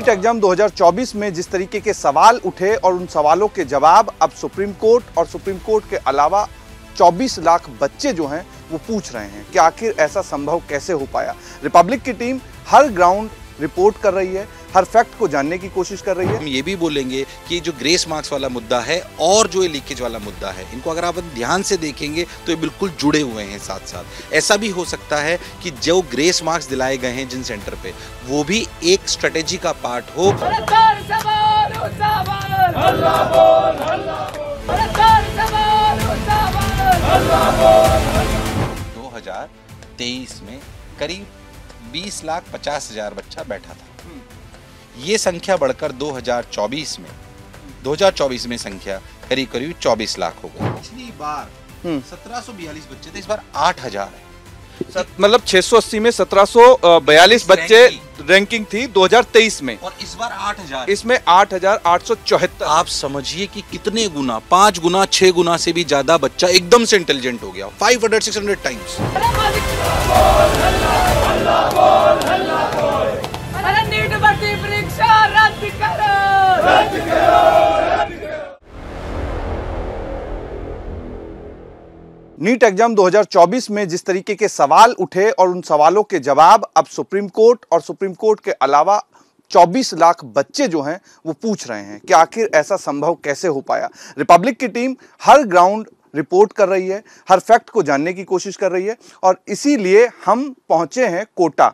NEET exam 2024 में जिस तरीके के सवाल उठे और उन सवालों के जवाब अब सुप्रीम कोर्ट और सुप्रीम कोर्ट के अलावा 24 लाख बच्चे जो हैं वो पूछ रहे हैं कि आखिर ऐसा संभव कैसे हो पाया रिपब्लिक की टीम हर ग्राउंड रिपोर्ट कर रही है हर फैक्ट को जानने की कोशिश कर रही है हम ये भी बोलेंगे कि जो ग्रेस मार्क्स वाला मुद्दा है और जो ये लीकेज वाला मुद्दा है इनको अगर आप ध्यान से देखेंगे तो ये बिल्कुल जुड़े हुए हैं साथ साथ ऐसा भी हो सकता है कि जो ग्रेस मार्क्स दिलाए गए हैं जिन सेंटर पे वो भी एक स्ट्रेटेजी का पार्ट हो दो हजार तेईस में करीब बीस लाख पचास हजार बच्चा बैठा था ये संख्या बढ़कर 2024 में 2024 में संख्या करीब करीब 24 लाख हो गई पिछली बार हम्म। सत्रह बच्चे थे इस बार हजार है मतलब 680 में 1742 बच्चे रैंकिंग थी 2023 में और इस बार 8000 इसमें 8874 आप समझिए कि कितने गुना पांच गुना छह गुना से भी ज्यादा बच्चा एकदम से इंटेलिजेंट हो गया 500 600 टाइम्स नीट नीट एग्जाम 2024 में जिस तरीके के सवाल उठे और उन सवालों के जवाब अब सुप्रीम कोर्ट और सुप्रीम कोर्ट के अलावा 24 लाख बच्चे जो हैं वो पूछ रहे हैं कि आखिर ऐसा संभव कैसे हो पाया रिपब्लिक की टीम हर ग्राउंड रिपोर्ट कर रही है हर फैक्ट को जानने की कोशिश कर रही है और इसीलिए हम पहुंचे हैं कोटा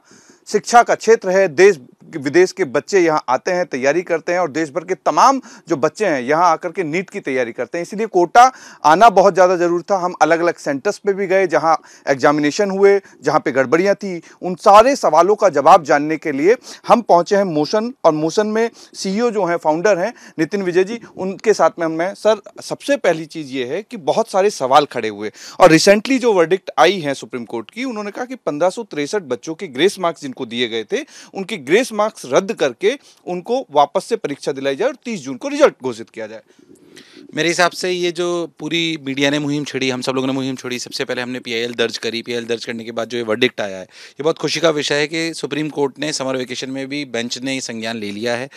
शिक्षा का क्षेत्र है देश विदेश के बच्चे यहाँ आते हैं तैयारी करते हैं और देश भर के तमाम जो बच्चे हैं यहाँ आकर के नीट की तैयारी करते हैं इसलिए कोटा आना बहुत ज़्यादा ज़रूर था हम अलग अलग सेंटर्स पे भी गए जहाँ एग्जामिनेशन हुए जहाँ पे गड़बड़ियाँ थी उन सारे सवालों का जवाब जानने के लिए हम पहुँचे हैं मोशन और मोशन में सी जो हैं फाउंडर हैं नितिन विजय जी उनके साथ में हमें सर सबसे पहली चीज़ ये है कि बहुत सारे सवाल खड़े हुए और रिसेंटली जो वर्डिक्ट आई है सुप्रीम कोर्ट की उन्होंने कहा कि पंद्रह बच्चों के ग्रेस मार्क्स जिनको दिए गए थे उनके ग्रेस मार्क्स रद्द करके उनको वापस से परीक्षा दिलाई जाए और तीस जून को रिजल्ट घोषित किया जाए मेरे हिसाब से ये जो पूरी मीडिया ने मुहिम छेड़ी हम सब लोगों ने मुहिम छोड़ी सबसे पहले हमने पीआईएल दर्ज करी पीआईएल दर्ज करने के बाद जो ये वर्डिक्ट आया है ये बहुत खुशी का विषय है कि सुप्रीम कोर्ट ने समर वेकेशन में भी बेंच ने संज्ञान ले लिया है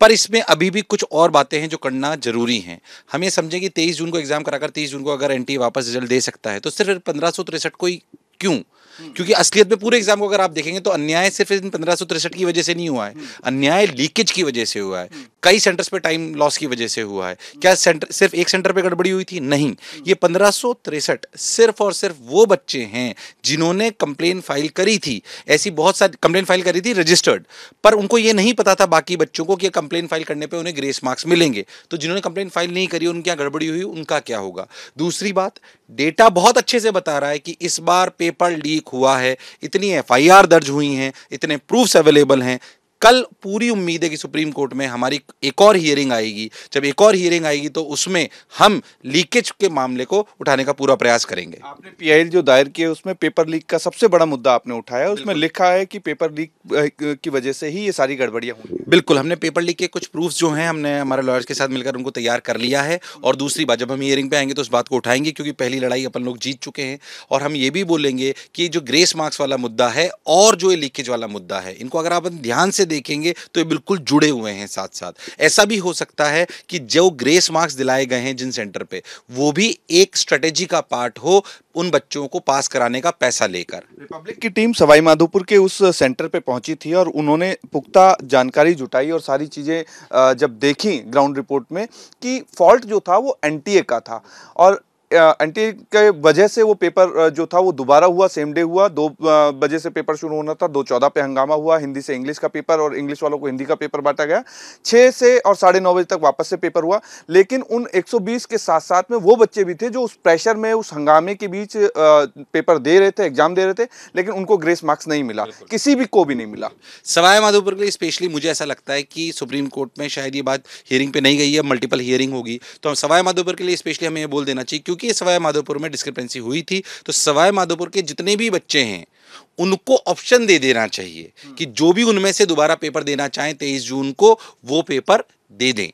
पर इसमें अभी भी कुछ और बातें हैं जो करना जरूरी हैं हम ये समझें कि तेईस जून को एग्जाम कराकर तीस जून को अगर एन वापस रिजल्ट दे सकता है तो सिर्फ पंद्रह को ही क्यों क्योंकि असलियत में पूरे एग्जाम को अगर आप देखेंगे तो अन्याय सिर्फ इन पंद्रह सौ तिरसठ की वजह से नहीं हुआ है हम्म। अन्याय लीकेज की वजह से हुआ है हम्म। कई सेंटर्स पे टाइम लॉस की वजह से हुआ है क्या सेंटर सिर्फ एक सेंटर पे गड़बड़ी हुई थी नहीं हम्म। ये पंद्रह सिर्फ और सिर्फ वो बच्चे हैं जिन्होंने कंप्लेन फाइल करी थी ऐसी बहुत सारी कंप्लेन फाइल करी थी रजिस्टर्ड पर उनको ये नहीं पता था बाकी बच्चों को कि कंप्लेन फाइल करने पर उन्हें ग्रेस मार्क्स मिलेंगे तो जिन्होंने कंप्लेन फाइल नहीं करी उनके यहाँ गड़बड़ी हुई उनका क्या होगा दूसरी बात डेटा बहुत अच्छे से बता रहा है कि इस बार पेपर लीक हुआ है इतनी एफआईआर दर्ज हुई हैं इतने प्रूफ्स अवेलेबल हैं कल पूरी उम्मीद है कि सुप्रीम कोर्ट में हमारी एक और हियरिंग आएगी जब एक और हियरिंग आएगी तो उसमें हम लीकेज के मामले को उठाने का पूरा प्रयास करेंगे आपने पीआईएल जो दायर किया उसमें पेपर लीक का सबसे बड़ा मुद्दा आपने उठाया उसमें लिखा है कि पेपर लीक की वजह से ही ये सारी गड़बड़ियाँ हुई बिल्कुल हमने पेपर लीक के कुछ प्रूफ जो है हमने हमारे लॉयर्स के साथ मिलकर उनको तैयार कर लिया है और दूसरी बात जब हम हियरिंग पे आएंगे तो उस बात को उठाएंगे क्योंकि पहली लड़ाई अपन लोग जीत चुके हैं और हम ये भी बोलेंगे कि जो ग्रेस मार्क्स वाला मुद्दा है और जो ये लीकेज वाला मुद्दा है इनको अगर आप ध्यान से देखेंगे तो ये बिल्कुल जुड़े हुए हैं साथ साथ ऐसा भी हो सकता है कि जो ग्रेस मार्क्स दिलाए गए हैं जिन सेंटर पे वो भी एक स्ट्रेटेजी का पार्ट हो उन बच्चों को पास कराने का पैसा लेकर रिपब्लिक की टीम सवाई माधोपुर के उस सेंटर पे पहुंची थी और उन्होंने पुख्ता जानकारी जुटाई और सारी चीज़ें जब देखी ग्राउंड रिपोर्ट में कि फॉल्ट जो था वो एनटीए का था और एंटी के वजह से वो पेपर जो था वो दोबारा हुआ सेम डे हुआ दो बजे से पेपर शुरू होना था दो चौदह पे हंगामा हुआ हिंदी से इंग्लिश का पेपर और इंग्लिश वालों को हिंदी का पेपर बांटा गया छः से और साढ़े नौ बजे तक वापस से पेपर हुआ लेकिन उन 120 के साथ साथ में वो बच्चे भी थे जो उस प्रेशर में उस हंगामे के बीच पेपर दे रहे थे एग्जाम दे रहे थे लेकिन उनको ग्रेस मार्क्स नहीं मिला किसी भी को भी नहीं मिला सवाए माधोपुर के लिए स्पेशली मुझे ऐसा लगता है कि सुप्रीम कोर्ट में शायद ये बात हियरिंग पे नहीं गई है मल्टीपल हियरिंग होगी तो सवाए माधोपुर के लिए स्पेशली हमें यह बोल देना चाहिए क्योंकि क्योंकि सवाई माधोपुर में डिस्क्रिपेंसी हुई थी तो सवाई माधोपुर के जितने भी बच्चे हैं उनको ऑप्शन दे देना चाहिए कि जो भी उनमें से दोबारा पेपर देना चाहें तेईस जून को वो पेपर दे दें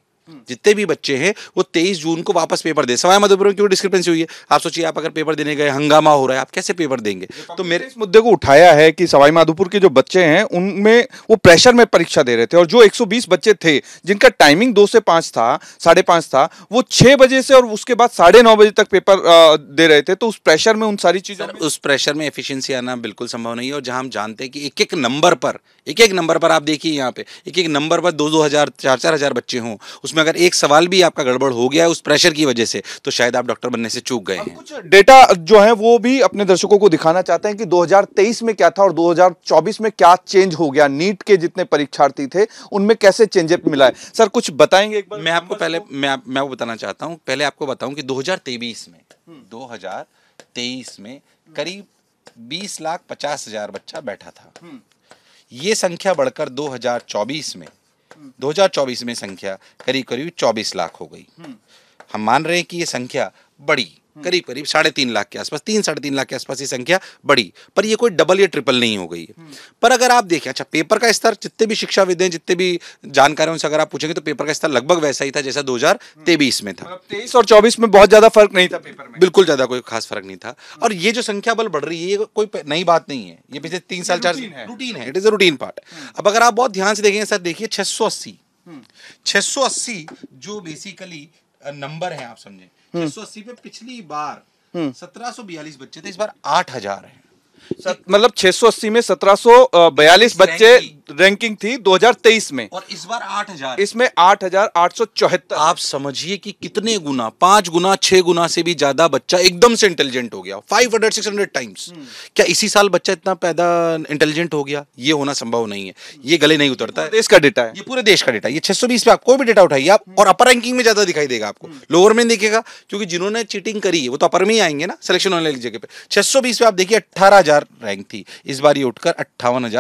जितने भी बच्चे हैं वो तेईस जून को वापस पेपर दे सवाई माधोपुर में क्यों डिस्क्रिपेंसी हुई है आप सोचिए आप अगर पेपर देने गए हंगामा हो रहा है आप कैसे पेपर देंगे तो मेरे इस मुद्दे को उठाया है कि सवाई माधोपुर के जो बच्चे हैं उनमें वो प्रेशर में परीक्षा दे रहे थे और जो 120 बच्चे थे जिनका टाइमिंग दो से पांच था साढ़े था वो छह बजे से और उसके बाद साढ़े बजे तक पेपर दे रहे थे तो उस प्रेशर में उन सारी चीज़ों उस प्रेशर में एफिशियंसी आना बिल्कुल संभव नहीं है और जहां हम जानते हैं कि एक एक नंबर पर एक एक नंबर पर आप देखिए यहाँ पे एक एक नंबर पर दो दो हज़ार चार चार हज़ार बच्चे हों उस उसमें अगर एक सवाल भी आपका गड़बड़ हो गया है उस प्रेशर की वजह से तो शायद आप डॉक्टर बनने से चूक गए हैं कुछ डेटा जो है वो भी अपने दर्शकों को दिखाना चाहते हैं कि 2023 में क्या था और 2024 में क्या चेंज हो गया नीट के जितने परीक्षार्थी थे उनमें कैसे चेंजअप मिला है सर कुछ बताएंगे एक बार मैं आपको पहले मैं आप, मैं वो बताना चाहता हूँ पहले आपको बताऊँ कि दो में हम्म। दो में करीब बीस लाख पचास हजार बच्चा बैठा था हम्म। ये संख्या बढ़कर 2024 में 2024 में संख्या करीब करीब 24 लाख हो गई हम्म। हम मान रहे हैं कि ये संख्या बड़ी करीब करीब साढ़े तीन लाख के आसपास तीन साढ़े तीन लाख के आसपास ये संख्या बढ़ी पर ये कोई डबल या ट्रिपल नहीं हो गई है हम्म। पर अगर आप देखें अच्छा पेपर का स्तर जितने भी शिक्षाविद हैं जितने भी जानकार हैं उनसे अगर आप पूछेंगे तो पेपर का स्तर लगभग वैसा ही था जैसा दो हम्म। में था मतलब तेईस और चौबीस में बहुत ज्यादा फर्क नहीं था पेपर में बिल्कुल ज्यादा कोई खास फर्क नहीं था हम्म। और ये जो संख्या बल बढ़ रही है ये कोई नई बात नहीं है ये पिछले तीन साल चार रूटीन है it is a routine part अब अगर आप बहुत ध्यान से देखेंगे सर देखिए छह सौ अस्सी जो बेसिकली नंबर है आप समझें हम्म। एक अस्सी में पिछली बार हम्म। सत्रह बच्चे थे इस बार आठ हजार है मतलब 680 में 1742 बच्चे रैंकिंग थी 2023 में और इस बार 8000 इसमें 8874 आप समझिए कि कितने गुना पांच गुना छह गुना से भी ज्यादा बच्चा एकदम से इंटेलिजेंट हो गया 500 600 टाइम्स क्या इसी साल बच्चा इतना पैदा इंटेलिजेंट हो गया ये होना संभव नहीं है ये गले नहीं उतरता है देश का डेटा है ये पूरे देश का डेटा ये छह पे आप कोई भी डेटा उठाइए आप हम्म। और अपर रैंकिंग में ज्यादा दिखाई देगा आपको लोअर हम्म। में देखेगा क्योंकि जिन्होंने चीटिंग करी है वो तो अपर में ही आएंगे ना सिलेक्शन होने वाली जगह पे छह पे आप देखिए अट्ठारह रैंक थी इस बार ये उठकर अट्ठावन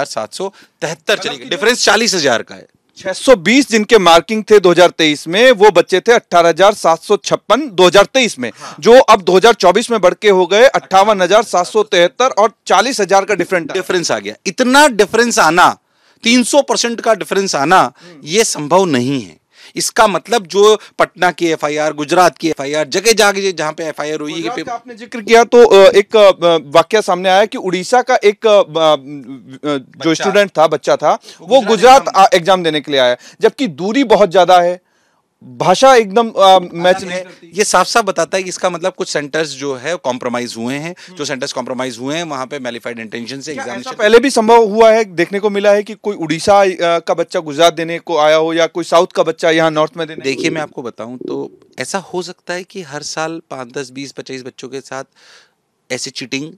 तिहत्तर मतलब चली गई डिफरेंस चालीस हजार का है 620 जिनके मार्किंग थे 2023 में वो बच्चे थे अट्ठारह 2023 में हाँ। जो अब 2024 में बढ़ के हो गए अट्ठावन और 40,000 का डिफरेंट डिफरेंस आ गया इतना डिफरेंस आना 300 परसेंट का डिफरेंस आना हम्म। ये संभव नहीं है इसका मतलब जो पटना की एफ गुजरात की एफ जगह जाके जहाँ पे एफ आई हुई है आपने जिक्र किया तो एक वाक्य सामने आया कि उड़ीसा का एक जो स्टूडेंट था बच्चा था वो गुजरात एग्जाम देने के लिए आया जबकि दूरी बहुत ज्यादा है भाषा एकदम मैच नहीं ये साफ साफ बताता है कि इसका मतलब कुछ सेंटर्स जो है कॉम्प्रोमाइज हुए हैं हम्म। जो सेंटर्स कॉम्प्रोमाइज हुए हैं वहाँ पे मेलिफाइड इंटेंशन से एग्जाम पहले भी संभव हुआ है देखने को मिला है कि कोई उड़ीसा का बच्चा गुजरात देने को आया हो या कोई साउथ का बच्चा यहाँ नॉर्थ में देखिए मैं आपको बताऊँ तो ऐसा हो सकता है कि हर साल पाँच दस बीस पच्चीस बच्चों के साथ ऐसी चीटिंग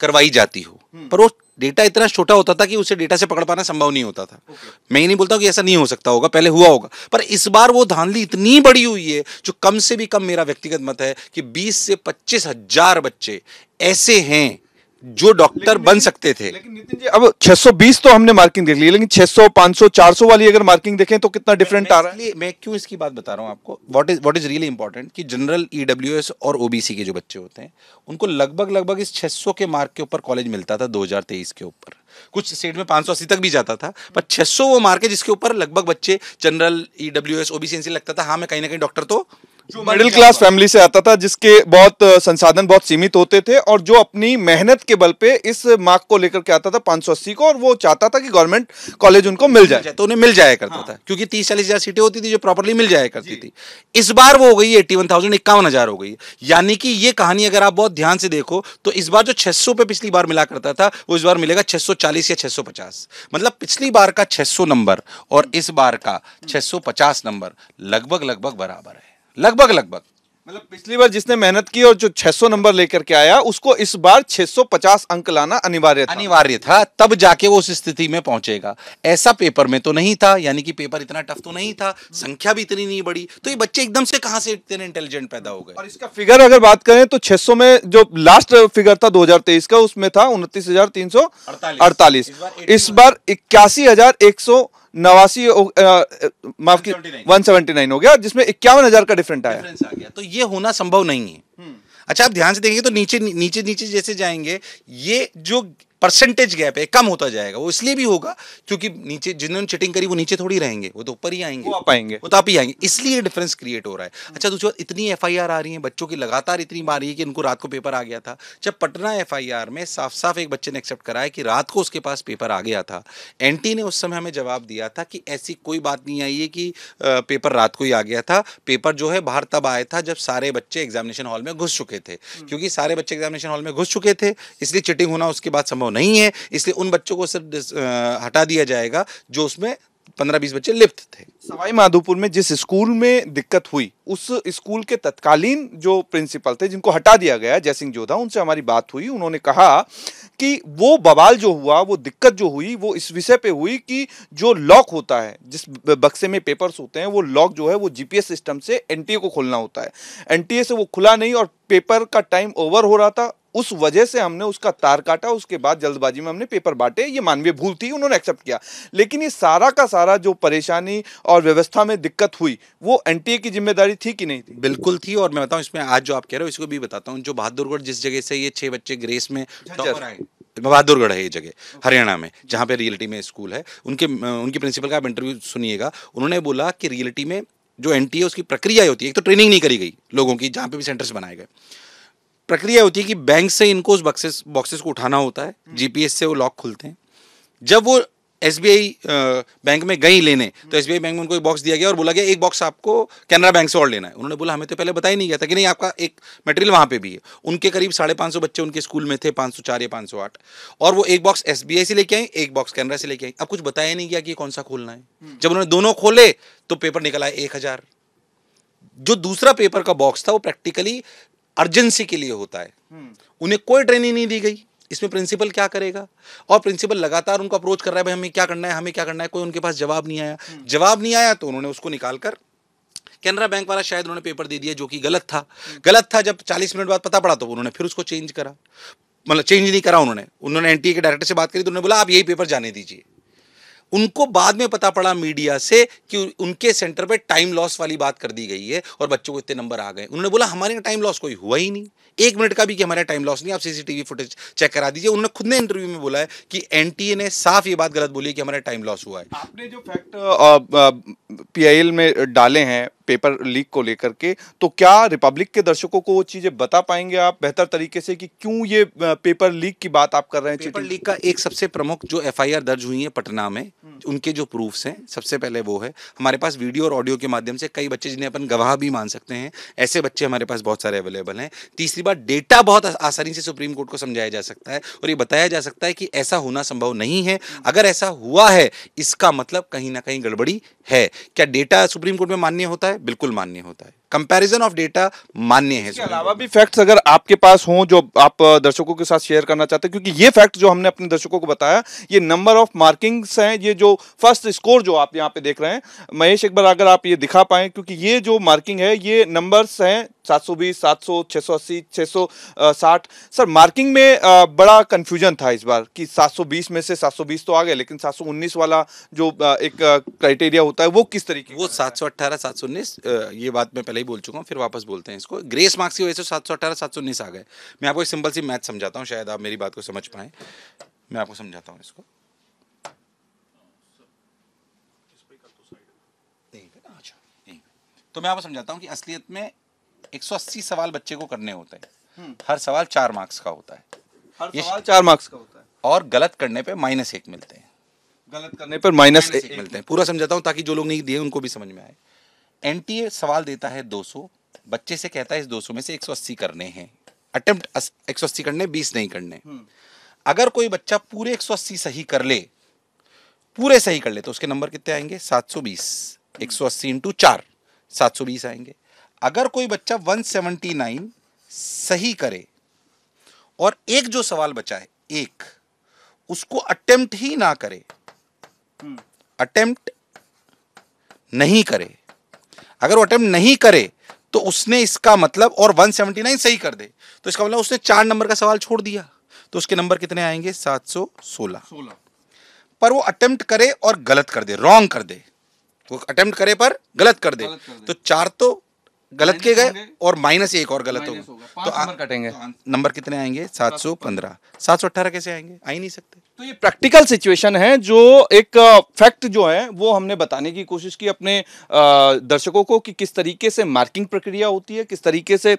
करवाई जाती हो हम्म। पर वो डेटा इतना छोटा होता था कि उसे डेटा से पकड़ पाना संभव नहीं होता था okay. मैं ये नहीं बोलता कि ऐसा नहीं हो सकता होगा पहले हुआ होगा पर इस बार वो धांधली इतनी बड़ी हुई है जो कम से भी कम मेरा व्यक्तिगत मत है कि बीस से पच्चीस हजार बच्चे ऐसे हैं जो डॉक्टर बन सकते थे लेकिन नितिन जी अब 620 तो हमने मार्किंग देख ली लेकिन 600 500 400 वाली अगर मार्किंग देखें तो कितना डिफरेंट आ रहा है मैं क्यों इसकी बात बता रहा हूँ आपको what is what is really important कि जनरल ई e और ओबीसी के जो बच्चे होते हैं उनको लगभग लगभग इस छह के मार्क के ऊपर कॉलेज मिलता था दो के ऊपर कुछ स्टेट में पांच तक भी जाता था पर छह वो मार्क है जिसके ऊपर लगभग बच्चे जनरल ईडब्ल्यू एस ओबीसी लगता था हाँ मैं कहीं ना कहीं डॉक्टर तो जो मिडिल क्लास फैमिली से आता था जिसके बहुत संसाधन बहुत सीमित होते थे और जो अपनी मेहनत के बल पे इस मार्क को लेकर के आता था अस्सी को और वो चाहता था कि गवर्नमेंट कॉलेज उनको मिल जाए तो उन्हें मिल जाया करता हाँ। था क्योंकि तीस चालीस हजार सीटें होती थी जो प्रॉपरली मिल जाया करती थी इस बार वो हो गई एट्टी वन थाउजेंड इक्यावन हजार हो गई यानी कि ये कहानी अगर आप बहुत ध्यान से देखो तो इस बार जो छह सौ पे पिछली बार मिला करता था वो इस बार मिलेगा छह सौ चालीस या छह सौ पचास मतलब पिछली बार का छह सौ नंबर और इस बार का छह सौ पचास नंबर लगभग लगभग बराबर है लगभग लगभग मतलब पिछली बार जिसने मेहनत की और जो 600 नंबर लेकर के आया उसको इस बार 650 अंक लाना अनिवार्य था अनिवार्य था तब जाके वो उस स्थिति में पहुंचेगा ऐसा पेपर में तो नहीं था यानी कि पेपर इतना टफ तो नहीं था संख्या भी इतनी नहीं बड़ी तो ये बच्चे एकदम से कहां से इतने इंटेलिजेंट पैदा हो गए और इसका फिगर अगर बात करें तो छह में जो लास्ट फिगर था दो का उसमें था उनतीस इस बार इक्यासी नवासी माफ की वन सेवेंटी नाइन हो गया जिसमें इक्यावन हजार का डिफरेंट आया आ गया तो ये होना संभव नहीं है हम्म। अच्छा आप ध्यान से देखेंगे तो नीचे नीचे नीचे जैसे जाएंगे ये जो परसेंटेज गैप है कम होता जाएगा वो इसलिए भी होगा क्योंकि नीचे जिन्होंने चिटिंग करी वो नीचे थोड़ी रहेंगे वो तो ऊपर ही आएंगे वो आएंगे वो तो आप ही आएंगे इसलिए डिफरेंस क्रिएट हो रहा है अच्छा दूसरी बात इतनी एफ आ रही है बच्चों की लगातार इतनी मार रही है कि इनको रात को पेपर आ गया था जब अच्छा, पटना एफ में साफ साफ एक बच्चे ने एक्सेप्ट कराया कि रात को उसके पास पेपर आ गया था एंटी ने उस समय हमें जवाब दिया था कि ऐसी कोई बात नहीं आई है कि पेपर रात को ही आ गया था पेपर जो है बाहर तब आया था जब सारे बच्चे एग्जामिनेशन हॉल में घुस चुके थे क्योंकि सारे बच्चे एग्जामिनेशन हॉल में घुस चुके थे इसलिए चिटिंग होना उसके बाद संभव संभव नहीं है इसलिए उन बच्चों को सिर्फ हटा दिया जाएगा जो उसमें पंद्रह बीस बच्चे लिप्त थे सवाई माधोपुर में जिस स्कूल में दिक्कत हुई उस स्कूल के तत्कालीन जो प्रिंसिपल थे जिनको हटा दिया गया जयसिंह जोधा उनसे हमारी बात हुई उन्होंने कहा कि वो बवाल जो हुआ वो दिक्कत जो हुई वो इस विषय पे हुई कि जो लॉक होता है जिस बक्से में पेपर्स होते हैं वो लॉक जो है वो जीपीएस सिस्टम से एनटीए को खोलना होता है एनटीए से वो खुला नहीं और पेपर का टाइम ओवर हो रहा था उस वजह से हमने उसका तार काटा उसके बाद जल्दबाजी में हमने पेपर बांटे ये मानवीय भूल थी उन्होंने एक्सेप्ट किया लेकिन ये सारा का सारा जो परेशानी और व्यवस्था में दिक्कत हुई वो एनटीए की जिम्मेदारी थी कि नहीं थी बिल्कुल थी और मैं बताऊँ इसमें आज जो आप कह रहे हो इसको भी बताता हूँ जो बहादुरगढ़ जिस जगह से ये छह बच्चे ग्रेस में बहादुरगढ़ है ये जगह हरियाणा में जहाँ पे रियलिटी में स्कूल है उनके उनके प्रिंसिपल का आप इंटरव्यू सुनिएगा उन्होंने बोला कि रियलिटी में जो एन उसकी प्रक्रिया होती है एक तो ट्रेनिंग नहीं करी गई लोगों की जहाँ पे भी सेंटर्स बनाए गए प्रक्रिया होती है कि बैंक से इनको उस बॉक्सेस बॉक्सेस को उठाना होता है जीपीएस हम्म। से वो लॉक खुलते हैं जब वो एस बैंक में गई लेने तो एस हम्म। बैंक में उनको एक बॉक्स दिया गया और बोला गया एक बॉक्स आपको कैनरा बैंक से और लेना है उन्होंने बोला हमें तो पहले बता ही नहीं गया था कि नहीं आपका एक मटेरियल वहाँ पे भी है उनके करीब साढ़े पाँच सौ बच्चे उनके स्कूल में थे पाँच सौ चार या पाँच सौ आठ और वो एक बॉक्स एस से लेके आए एक बॉक्स कैनरा से लेके आए अब कुछ बताया नहीं गया कि कौन सा खोलना है हम्म। जब उन्होंने दोनों खोले तो पेपर निकला है एक हज़ार जो दूसरा पेपर का बॉक्स था वो प्रैक्टिकली अर्जेंसी के लिए होता है उन्हें कोई ट्रेनिंग नहीं दी गई इसमें प्रिंसिपल क्या करेगा और प्रिंसिपल लगातार उनको अप्रोच कर रहा है भाई हमें क्या करना है हमें क्या करना है कोई उनके पास जवाब नहीं आया हम्म। जवाब नहीं आया तो उन्होंने उसको निकाल कर कैनरा बैंक वाला शायद उन्होंने पेपर दे दिया जो कि गलत था हम्म। गलत था जब 40 मिनट बाद पता पड़ा तो उन्होंने फिर उसको चेंज करा मतलब चेंज नहीं करा उन्होंने उन्होंने एनटीए के डायरेक्टर से बात करी तो उन्होंने बोला आप यही पेपर जाने दीजिए उनको बाद में पता पड़ा मीडिया से कि उनके सेंटर पे टाइम लॉस वाली बात कर दी गई है और बच्चों को इतने नंबर आ गए उन्होंने बोला हमारे यहाँ टाइम लॉस कोई हुआ ही नहीं एक मिनट का भी कि हमारे टाइम लॉस नहीं आप सीसीटीवी फुटेज चेक करा दीजिए उन्होंने खुद ने इंटरव्यू में बोला है कि एनटीए ने साफ ये बात गलत बोली कि हमारा टाइम लॉस हुआ है आपने जो फैक्ट पी में डाले हैं पेपर लीक को लेकर के तो क्या रिपब्लिक के दर्शकों को वो चीजें बता पाएंगे आप बेहतर तरीके से कि क्यों ये पेपर लीक की बात आप कर रहे हैं पेपर लीक का एक सबसे प्रमुख जो एफ दर्ज हुई है पटना में हम्म। उनके जो प्रूफ्स हैं सबसे पहले वो है हमारे पास वीडियो और ऑडियो के माध्यम से कई बच्चे जिन्हें अपन गवाह भी मान सकते हैं ऐसे बच्चे हमारे पास बहुत सारे अवेलेबल हैं तीसरी बात डेटा बहुत आसानी से सुप्रीम कोर्ट को समझाया जा सकता है और ये बताया जा सकता है कि ऐसा होना संभव नहीं है हम्म। अगर ऐसा हुआ है इसका मतलब कहीं ना कहीं गड़बड़ी है क्या डेटा सुप्रीम कोर्ट में मान्य होता है बिल्कुल मान्य होता है कंपैरिजन ऑफ डेटा मान्य है इसके अलावा भी फैक्ट्स अगर आपके पास हों जो आप दर्शकों के साथ शेयर करना चाहते हैं क्योंकि ये फैक्ट जो हमने अपने दर्शकों को बताया ये नंबर ऑफ मार्किंग्स हैं ये जो फर्स्ट स्कोर जो आप यहाँ पे देख रहे हैं महेश एक बार अगर आप ये दिखा पाए क्योंकि ये जो मार्किंग है ये नंबर्स हैं 720, 700, 680, 660 सर मार्किंग में आ, बड़ा कंफ्यूजन था इस बार कि 720 में से 720 तो आ गए लेकिन 719 वाला जो आ, एक क्राइटेरिया होता है वो किस तरीके वो 718, 719 ये बात मैं पहले पहले ही बोल चुका हूँ फिर वापस बोलते हैं इसको ग्रेस मार्क्स की वजह से सात सौ अठारह सात सौ उन्नीस आ गए मैं आपको एक सिंपल सी मैथ समझाता हूँ शायद आप मेरी बात को समझ पाएं मैं आपको समझाता हूँ इसको अच्छा, तो मैं आपको समझाता हूँ कि असलियत में 180 सवाल बच्चे को करने होते हैं हम्म। हर सवाल चार मार्क्स का होता है हर सवाल चार मार्क्स का होता है और गलत करने पे माइनस एक मिलते हैं गलत करने पर माइनस एक, एक मिलते हैं पूरा समझाता हूँ ताकि जो लोग नहीं दिए उनको भी समझ में आए एनटीए सवाल देता है 200 बच्चे से कहता है इस 200 में से 180 करने हैं अटेम्प्ट 180 करने 20 नहीं करने हम्म। अगर कोई बच्चा पूरे 180 सही कर ले पूरे सही कर ले तो उसके नंबर कितने आएंगे 720 अस्सी इंटू चार सात आएंगे अगर कोई बच्चा 179 सही करे और एक जो सवाल बचा है एक उसको अटेम्प्ट ही ना करे अटेम्प्ट हम्म। नहीं करे अगर वो अटैम्प्ट नहीं करे तो उसने इसका मतलब और 179 सही कर दे तो इसका मतलब उसने चार नंबर का सवाल छोड़ दिया तो उसके नंबर कितने आएंगे सात सौ सोलह पर वो अटेम्प्ट करे और गलत कर दे रॉन्ग कर दे वो अटेम्प्ट करे पर गलत कर दे, गलत कर दे। तो चार तो गलत के गए और माइनस एक और गलत होगा तो नंबर कटेंगे नंबर कितने आएंगे सात सौ पंद्रह सात सौ अट्ठारह कैसे आएंगे आ ही नहीं सकते तो ये प्रैक्टिकल सिचुएशन है जो एक फैक्ट जो है वो हमने बताने की कोशिश की अपने दर्शकों को कि किस तरीके से मार्किंग प्रक्रिया होती है किस तरीके से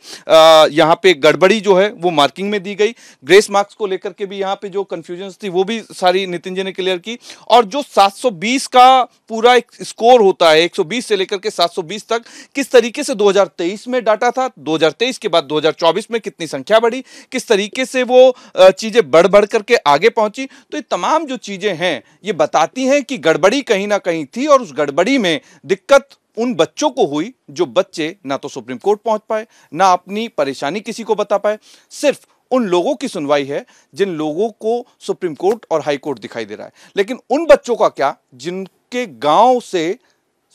यहाँ पे गड़बड़ी जो है वो मार्किंग में दी गई ग्रेस मार्क्स को लेकर के भी यहाँ पे जो कन्फ्यूजन थी वो भी सारी नितिन जी ने क्लियर की और जो 720 का पूरा एक स्कोर होता है 120 से लेकर के 720 तक किस तरीके से 2023 में डाटा था 2023 के बाद 2024 में कितनी संख्या बढ़ी किस तरीके से वो चीज़ें बढ़ बढ़ करके आगे पहुंची तो ये तमाम जो चीज़ें हैं ये बताती हैं कि गड़बड़ी कहीं ना कहीं थी और उस गड़बड़ी में दिक्कत उन बच्चों को हुई जो बच्चे ना तो सुप्रीम कोर्ट पहुंच पाए ना अपनी परेशानी किसी को बता पाए सिर्फ उन लोगों की सुनवाई है जिन लोगों को सुप्रीम कोर्ट और हाई कोर्ट दिखाई दे रहा है लेकिन उन बच्चों का क्या जिनके गांव से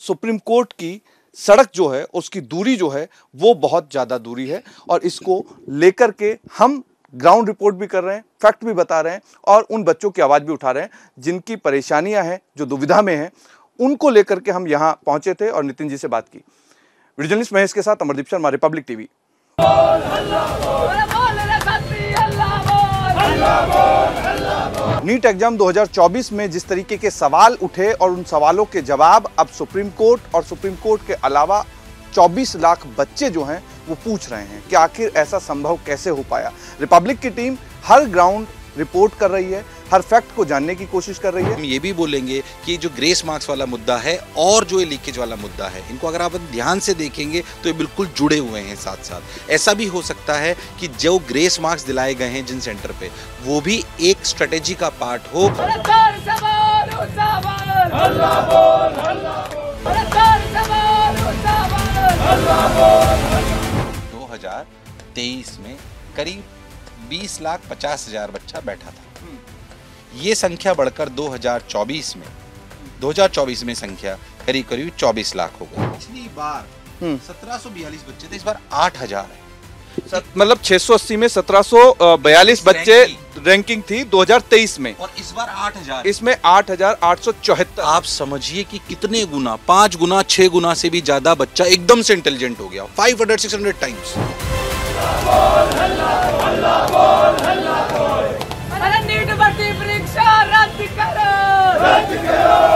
सुप्रीम कोर्ट की सड़क जो है उसकी दूरी जो है वो बहुत ज़्यादा दूरी है और इसको लेकर के हम ग्राउंड रिपोर्ट भी कर रहे हैं फैक्ट भी बता रहे हैं और उन बच्चों की आवाज़ भी उठा रहे हैं जिनकी परेशानियां हैं जो दुविधा में हैं उनको लेकर के हम यहाँ पहुँचे थे और नितिन जी से बात की रीजनलिस्ट महेश के साथ Amardeep Sharma republic TV NEET exam 2024 में जिस तरीके के सवाल उठे और उन सवालों के जवाब अब सुप्रीम कोर्ट और सुप्रीम कोर्ट के अलावा 24 लाख बच्चे जो हैं वो पूछ रहे हैं कि आखिर ऐसा संभव कैसे हो पाया रिपब्लिक की टीम हर ग्राउंड रिपोर्ट कर रही है हर फैक्ट को जानने की कोशिश कर रही है हम ये भी बोलेंगे कि जो ग्रेस मार्क्स वाला मुद्दा है और जो ये लीकेज वाला मुद्दा है इनको अगर आप ध्यान से देखेंगे तो ये बिल्कुल जुड़े हुए हैं साथ साथ ऐसा भी हो सकता है कि जो ग्रेस मार्क्स दिलाए गए हैं जिन सेंटर पे वो भी एक स्ट्रेटेजी का पार्ट हो अल्ला बोल, अल्ला बोल। 2023 में करीब 20 लाख पचास हजार बच्चा बैठा था हम्म। ये संख्या बढ़कर 2024 में 2024 में संख्या करीब करीब 24 लाख हो गई पिछली बार हम्म। सत्रह बच्चे थे इस बार आठ हजार मतलब 680 में 1742 बच्चे रैंकिंग थी 2023 में और इस बार 8000 इसमें 8874 आप समझिए कि कितने गुना पांच गुना छह गुना से भी ज्यादा बच्चा एकदम से इंटेलिजेंट हो गया 500 600 टाइम्स रद्द करो रद्द करो